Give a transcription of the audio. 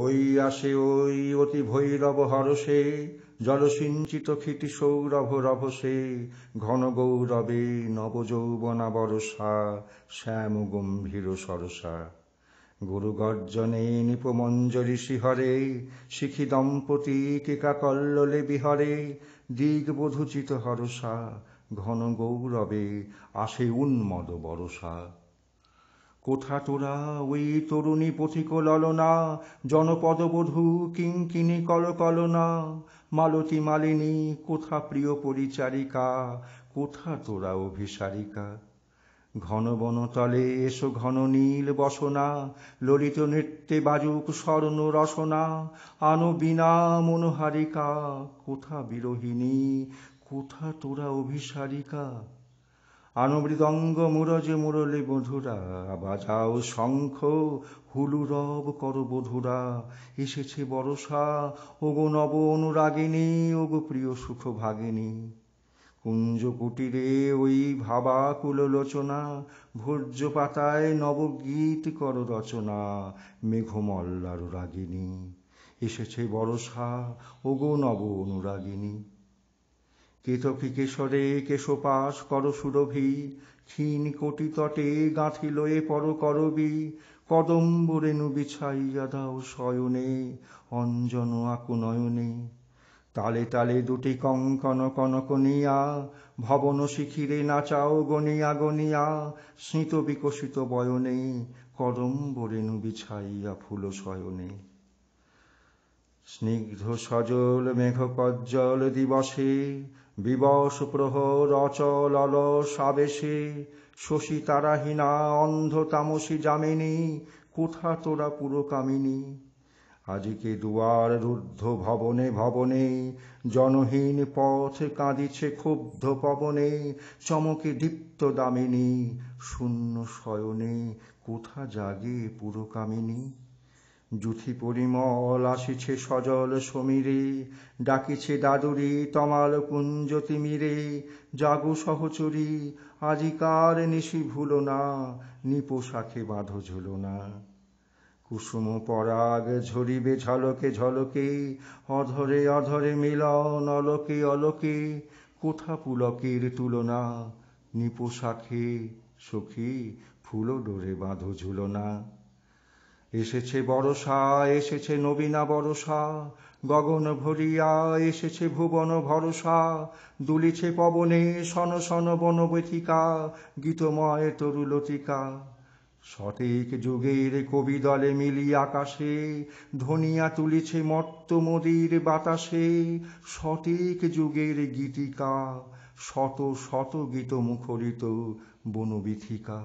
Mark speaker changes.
Speaker 1: ওই আসে ওই অতি ভৈরব হরসে জলসিঞ্চিত খিটি সৌরভ রভসে ঘন গৌরবে নবযৌবনা বরসা শ্যাম গম্ভীর সরসা গর্জনে নিপমঞ্জরি শিহরে শিখি দম্পতি টিকা কল্ললে বিহরে দিগবধূচিত হরসা ঘন গৌরবে আসে উন্মদ বরসা কোথা তোরা ওই তরুণী পথিক ললনা জনপদবধূ কিঙ্কিনি কলকলনা মালতী মালিনী কোথা প্রিয় পরিচারিকা কোথা তোরা অভিসারিকা ঘন বনতলে এসো ঘন নীল বসনা ললিত নৃত্যে বাজুক স্বর্ণ রসনা আনো বিনা মনোহারিকা কোথা বিরোহিণী কোথা তোরা অভিসারিকা আনবৃদঙ্গ মুরজে মুরলি বধুরা বাজাও শঙ্খ হুলুরব কর বধুরা এসেছে বরসা ওগো নব অনুরাগিনী ওগো প্রিয় সুখ ভাগিনী কুঞ্জ কুটিরে ওই ভাবাকুল লোচনা ভোজ্য পাতায় নবগীত কর রচনা মেঘমল্লার রাগিনী এসেছে বরসা ওগো নব অনুরাগিনী কেতকী কেশরে কেশপাশ কর সুরভি ক্ষীণ কোটি তটে গাঁথি লয়ে পর করবি কদম্ব রেণু বিছাইয়া দাও শয়নে অঞ্জন আকুনয়নে তালে তালে দুটি কঙ্কন কনক নিয়া ভবন শিখিরে নাচাও গনিয়া গনিয়া স্মিত বিকশিত বয়নে কদম্ব রেণু বিছাইয়া ফুল শয়নে স্নিগ্ধ সজল মেঘ কজ্জল দিবসে বিবসপ্রহর অচল অচলল সাবেশে শশী তারাহীনা অন্ধ তামসী যামিনী কোথা তোরা পুরকামিনী আজিকে দুয়ার রুদ্ধ ভবনে ভবনে জনহীন পথ কাঁদিছে ক্ষুব্ধ পবনে চমকে দীপ্ত দামিনী শূন্য শয়নে কোথা জাগে পুরকামিনী জুথি পরিমল আসিছে সজল সমীরে ডাকিছে দাদুরি তমাল কুঞ্জ তিমিরে জাগু সহচরী আজিকার নিশি ভুল না নিপো শাখে বাঁধো ঝুল না কুসুম পরাগ ঝরিবে ঝলকে ঝলকে অধরে অধরে মিলন অলোকে অলোকে কোথা পুলকের তুলনা নিপো শাখে সখী ফুলো ডোরে বাঁধো ঝুলনা এসেছে বরসা এসেছে নবীনা বরসা গগন ভরিয়া এসেছে ভুবন ভরসা দুলিছে পবনে সন সন বনবতিকা গীতময় তরুলতিকা সঠিক যুগের কবি দলে মিলি আকাশে ধনিয়া তুলিছে মত্ত মদির বাতাসে সঠিক যুগের গীতিকা শত শত গীত মুখরিত বনবিথিকা